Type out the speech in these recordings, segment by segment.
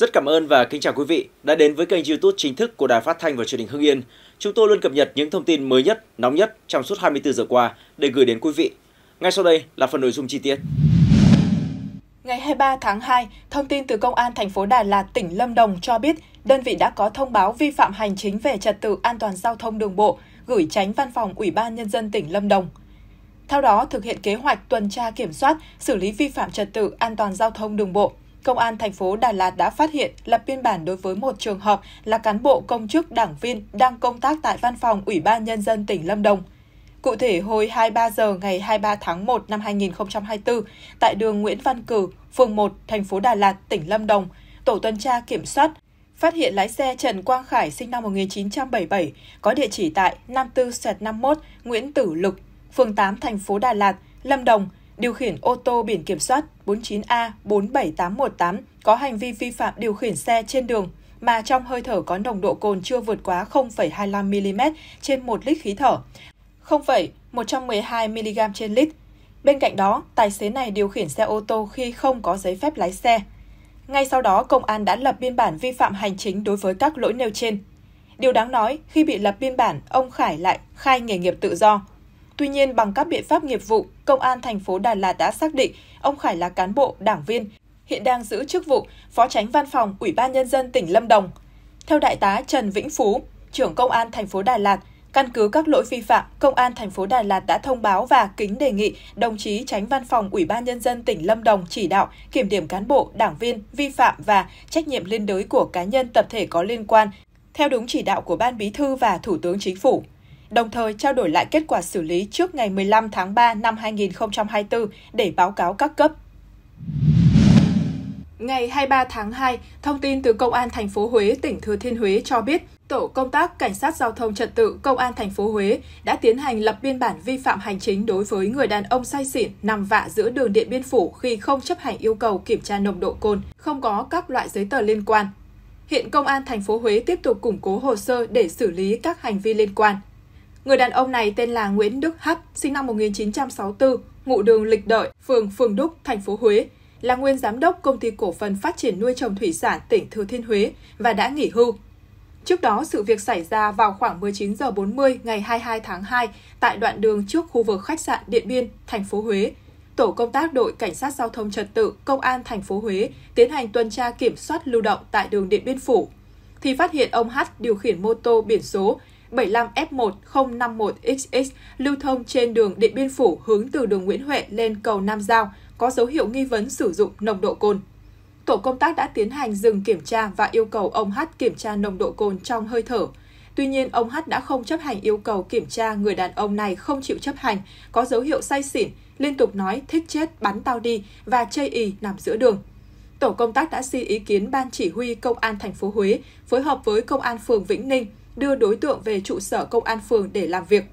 Rất cảm ơn và kính chào quý vị đã đến với kênh YouTube chính thức của Đài Phát thanh và Truyền hình Hưng Yên. Chúng tôi luôn cập nhật những thông tin mới nhất, nóng nhất trong suốt 24 giờ qua để gửi đến quý vị. Ngay sau đây là phần nội dung chi tiết. Ngày 23 tháng 2, thông tin từ Công an thành phố Đà Lạt, tỉnh Lâm Đồng cho biết đơn vị đã có thông báo vi phạm hành chính về trật tự an toàn giao thông đường bộ gửi tránh văn phòng Ủy ban Nhân dân tỉnh Lâm Đồng. Theo đó, thực hiện kế hoạch tuần tra kiểm soát, xử lý vi phạm trật tự an toàn giao thông đường bộ – Công an thành phố Đà Lạt đã phát hiện lập biên bản đối với một trường hợp là cán bộ công chức đảng viên đang công tác tại văn phòng Ủy ban Nhân dân tỉnh Lâm Đồng. Cụ thể, hồi 23 giờ ngày 23 tháng 1 năm 2024, tại đường Nguyễn Văn Cử, phường 1, thành phố Đà Lạt, tỉnh Lâm Đồng, tổ tuần tra kiểm soát phát hiện lái xe Trần Quang Khải sinh năm 1977 có địa chỉ tại 54-51 Nguyễn Tử Lực, phường 8, thành phố Đà Lạt, Lâm Đồng điều khiển ô tô biển kiểm soát 49A47818 có hành vi vi phạm điều khiển xe trên đường mà trong hơi thở có nồng độ cồn chưa vượt quá 0,25 mm trên 1 lít khí thở, 0,112 mg trên lít. Bên cạnh đó, tài xế này điều khiển xe ô tô khi không có giấy phép lái xe. Ngay sau đó, công an đã lập biên bản vi phạm hành chính đối với các lỗi nêu trên. Điều đáng nói, khi bị lập biên bản, ông Khải lại khai nghề nghiệp tự do, Tuy nhiên, bằng các biện pháp nghiệp vụ, Công an thành phố Đà Lạt đã xác định ông Khải là cán bộ, đảng viên, hiện đang giữ chức vụ Phó tránh Văn phòng Ủy ban Nhân dân tỉnh Lâm Đồng. Theo Đại tá Trần Vĩnh Phú, trưởng Công an thành phố Đà Lạt, Căn cứ các lỗi vi phạm, Công an thành phố Đà Lạt đã thông báo và kính đề nghị đồng chí tránh văn phòng Ủy ban Nhân dân tỉnh Lâm Đồng chỉ đạo kiểm điểm cán bộ, đảng viên, vi phạm và trách nhiệm liên đới của cá nhân tập thể có liên quan, theo đúng chỉ đạo của Ban Bí thư và Thủ tướng Chính phủ đồng thời trao đổi lại kết quả xử lý trước ngày 15 tháng 3 năm 2024 để báo cáo các cấp. Ngày 23 tháng 2, thông tin từ Công an thành phố Huế, tỉnh Thừa Thiên Huế cho biết, tổ công tác cảnh sát giao thông trật tự Công an thành phố Huế đã tiến hành lập biên bản vi phạm hành chính đối với người đàn ông say xỉn nằm vạ giữa đường Điện Biên Phủ khi không chấp hành yêu cầu kiểm tra nồng độ cồn, không có các loại giấy tờ liên quan. Hiện Công an thành phố Huế tiếp tục củng cố hồ sơ để xử lý các hành vi liên quan. Người đàn ông này tên là Nguyễn Đức Hắt, sinh năm 1964, ngụ đường Lịch Đợi, phường Phường Đúc, thành phố Huế, là nguyên giám đốc công ty cổ phần phát triển nuôi trồng thủy sản tỉnh Thừa Thiên Huế và đã nghỉ hưu. Trước đó, sự việc xảy ra vào khoảng 19 h 40 ngày 22 tháng 2 tại đoạn đường trước khu vực khách sạn Điện Biên, thành phố Huế. Tổ công tác đội cảnh sát giao thông trật tự công an thành phố Huế tiến hành tuần tra kiểm soát lưu động tại đường Điện Biên Phủ thì phát hiện ông H điều khiển mô tô biển số 75F1051XX lưu thông trên đường Điện Biên Phủ hướng từ đường Nguyễn Huệ lên cầu Nam Giao có dấu hiệu nghi vấn sử dụng nồng độ cồn. Tổ công tác đã tiến hành dừng kiểm tra và yêu cầu ông H kiểm tra nồng độ cồn trong hơi thở. Tuy nhiên, ông H đã không chấp hành yêu cầu kiểm tra người đàn ông này không chịu chấp hành, có dấu hiệu say xỉn, liên tục nói thích chết bắn tao đi và chây ý nằm giữa đường. Tổ công tác đã xin ý kiến Ban Chỉ huy Công an thành phố Huế phối hợp với Công an phường Vĩnh Ninh đưa đối tượng về trụ sở công an phường để làm việc.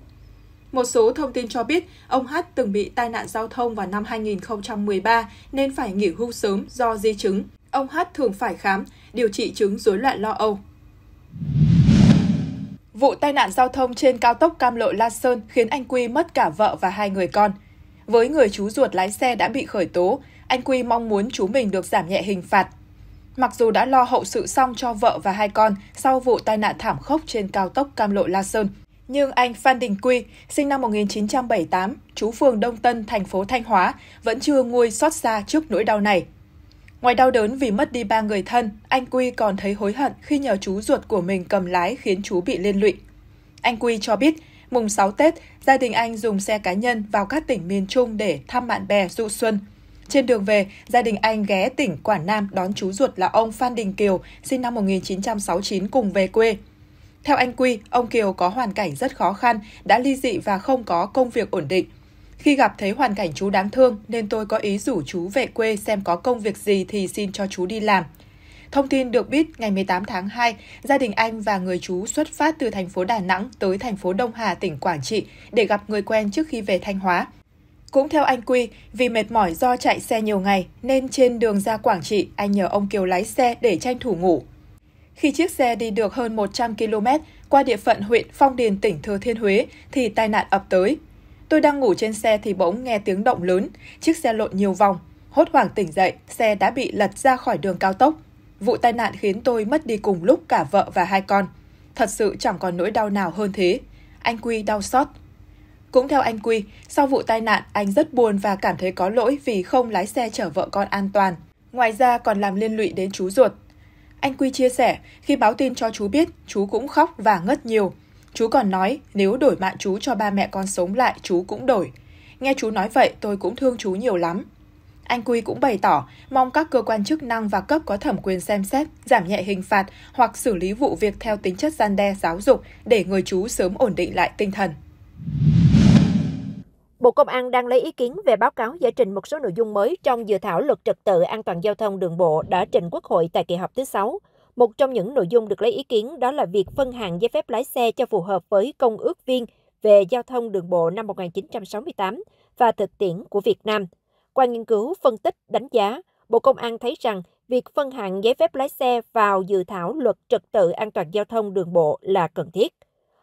Một số thông tin cho biết, ông H từng bị tai nạn giao thông vào năm 2013 nên phải nghỉ hưu sớm do di chứng. Ông H thường phải khám, điều trị chứng rối loạn lo âu. Vụ tai nạn giao thông trên cao tốc Cam Lộ La Sơn khiến anh Quy mất cả vợ và hai người con. Với người chú ruột lái xe đã bị khởi tố, anh Quy mong muốn chú mình được giảm nhẹ hình phạt Mặc dù đã lo hậu sự xong cho vợ và hai con sau vụ tai nạn thảm khốc trên cao tốc Cam Lộ La Sơn, nhưng anh Phan Đình Quy, sinh năm 1978, chú phường Đông Tân, thành phố Thanh Hóa, vẫn chưa nguôi xót xa trước nỗi đau này. Ngoài đau đớn vì mất đi ba người thân, anh Quy còn thấy hối hận khi nhờ chú ruột của mình cầm lái khiến chú bị liên lụy. Anh Quy cho biết, mùng 6 Tết, gia đình anh dùng xe cá nhân vào các tỉnh miền Trung để thăm bạn bè du xuân – trên đường về, gia đình anh ghé tỉnh Quảng Nam đón chú ruột là ông Phan Đình Kiều, sinh năm 1969 cùng về quê. Theo anh Quy, ông Kiều có hoàn cảnh rất khó khăn, đã ly dị và không có công việc ổn định. Khi gặp thấy hoàn cảnh chú đáng thương nên tôi có ý rủ chú về quê xem có công việc gì thì xin cho chú đi làm. Thông tin được biết ngày 18 tháng 2, gia đình anh và người chú xuất phát từ thành phố Đà Nẵng tới thành phố Đông Hà, tỉnh Quảng Trị để gặp người quen trước khi về Thanh Hóa. Cũng theo anh Quy, vì mệt mỏi do chạy xe nhiều ngày nên trên đường ra Quảng Trị, anh nhờ ông Kiều lái xe để tranh thủ ngủ. Khi chiếc xe đi được hơn 100 km qua địa phận huyện Phong Điền, tỉnh Thừa Thiên Huế thì tai nạn ập tới. Tôi đang ngủ trên xe thì bỗng nghe tiếng động lớn, chiếc xe lộn nhiều vòng. Hốt hoảng tỉnh dậy, xe đã bị lật ra khỏi đường cao tốc. Vụ tai nạn khiến tôi mất đi cùng lúc cả vợ và hai con. Thật sự chẳng còn nỗi đau nào hơn thế. Anh Quy đau xót, cũng theo anh Quy, sau vụ tai nạn, anh rất buồn và cảm thấy có lỗi vì không lái xe chở vợ con an toàn. Ngoài ra còn làm liên lụy đến chú ruột. Anh Quy chia sẻ, khi báo tin cho chú biết, chú cũng khóc và ngất nhiều. Chú còn nói, nếu đổi mạng chú cho ba mẹ con sống lại, chú cũng đổi. Nghe chú nói vậy, tôi cũng thương chú nhiều lắm. Anh Quy cũng bày tỏ mong các cơ quan chức năng và cấp có thẩm quyền xem xét, giảm nhẹ hình phạt hoặc xử lý vụ việc theo tính chất gian đe giáo dục để người chú sớm ổn định lại tinh thần. Bộ Công an đang lấy ý kiến về báo cáo giải trình một số nội dung mới trong dự thảo luật trật tự an toàn giao thông đường bộ đã trình Quốc hội tại kỳ họp thứ 6. Một trong những nội dung được lấy ý kiến đó là việc phân hạng giấy phép lái xe cho phù hợp với Công ước Viên về Giao thông Đường bộ năm 1968 và thực tiễn của Việt Nam. Qua nghiên cứu, phân tích, đánh giá, Bộ Công an thấy rằng việc phân hạng giấy phép lái xe vào dự thảo luật trật tự an toàn giao thông đường bộ là cần thiết.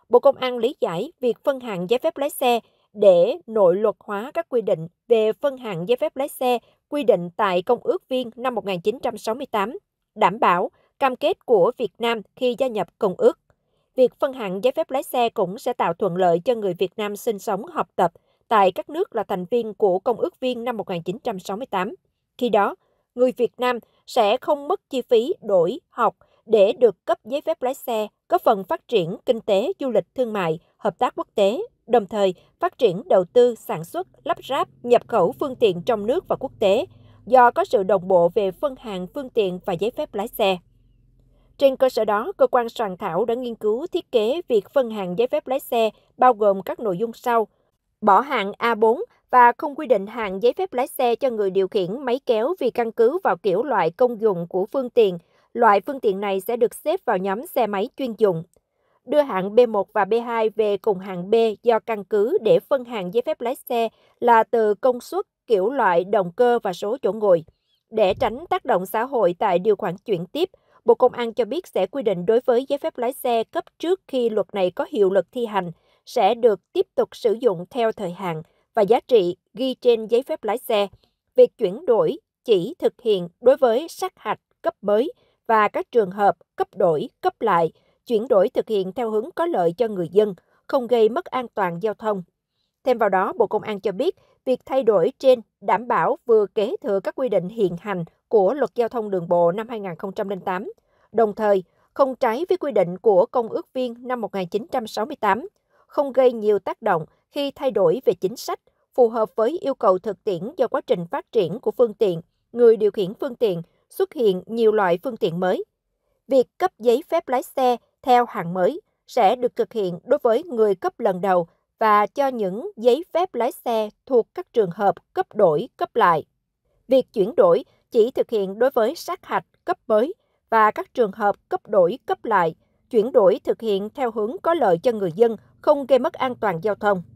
Bộ Công an lý giải việc phân hạng giấy phép lái xe để nội luật hóa các quy định về phân hạng giấy phép lái xe quy định tại Công ước Viên năm 1968, đảm bảo cam kết của Việt Nam khi gia nhập Công ước. Việc phân hạng giấy phép lái xe cũng sẽ tạo thuận lợi cho người Việt Nam sinh sống, học tập tại các nước là thành viên của Công ước Viên năm 1968. Khi đó, người Việt Nam sẽ không mất chi phí đổi, học để được cấp giấy phép lái xe, có phần phát triển kinh tế, du lịch, thương mại, hợp tác quốc tế đồng thời phát triển đầu tư, sản xuất, lắp ráp, nhập khẩu phương tiện trong nước và quốc tế, do có sự đồng bộ về phân hàng phương tiện và giấy phép lái xe. Trên cơ sở đó, cơ quan soạn thảo đã nghiên cứu thiết kế việc phân hàng giấy phép lái xe bao gồm các nội dung sau. Bỏ hạng A4 và không quy định hạng giấy phép lái xe cho người điều khiển máy kéo vì căn cứ vào kiểu loại công dụng của phương tiện. Loại phương tiện này sẽ được xếp vào nhóm xe máy chuyên dụng đưa hạng B1 và B2 về cùng hạng B do căn cứ để phân hạng giấy phép lái xe là từ công suất, kiểu loại, động cơ và số chỗ ngồi. Để tránh tác động xã hội tại điều khoản chuyển tiếp, Bộ Công an cho biết sẽ quy định đối với giấy phép lái xe cấp trước khi luật này có hiệu lực thi hành sẽ được tiếp tục sử dụng theo thời hạn và giá trị ghi trên giấy phép lái xe. Việc chuyển đổi chỉ thực hiện đối với sát hạch cấp mới và các trường hợp cấp đổi, cấp lại chuyển đổi thực hiện theo hướng có lợi cho người dân, không gây mất an toàn giao thông. Thêm vào đó, Bộ Công an cho biết, việc thay đổi trên đảm bảo vừa kế thừa các quy định hiện hành của Luật Giao thông Đường bộ năm 2008, đồng thời không trái với quy định của Công ước viên năm 1968, không gây nhiều tác động khi thay đổi về chính sách, phù hợp với yêu cầu thực tiễn do quá trình phát triển của phương tiện, người điều khiển phương tiện, xuất hiện nhiều loại phương tiện mới việc cấp giấy phép lái xe theo hạng mới sẽ được thực hiện đối với người cấp lần đầu và cho những giấy phép lái xe thuộc các trường hợp cấp đổi, cấp lại. Việc chuyển đổi chỉ thực hiện đối với sát hạch cấp mới và các trường hợp cấp đổi, cấp lại, chuyển đổi thực hiện theo hướng có lợi cho người dân, không gây mất an toàn giao thông.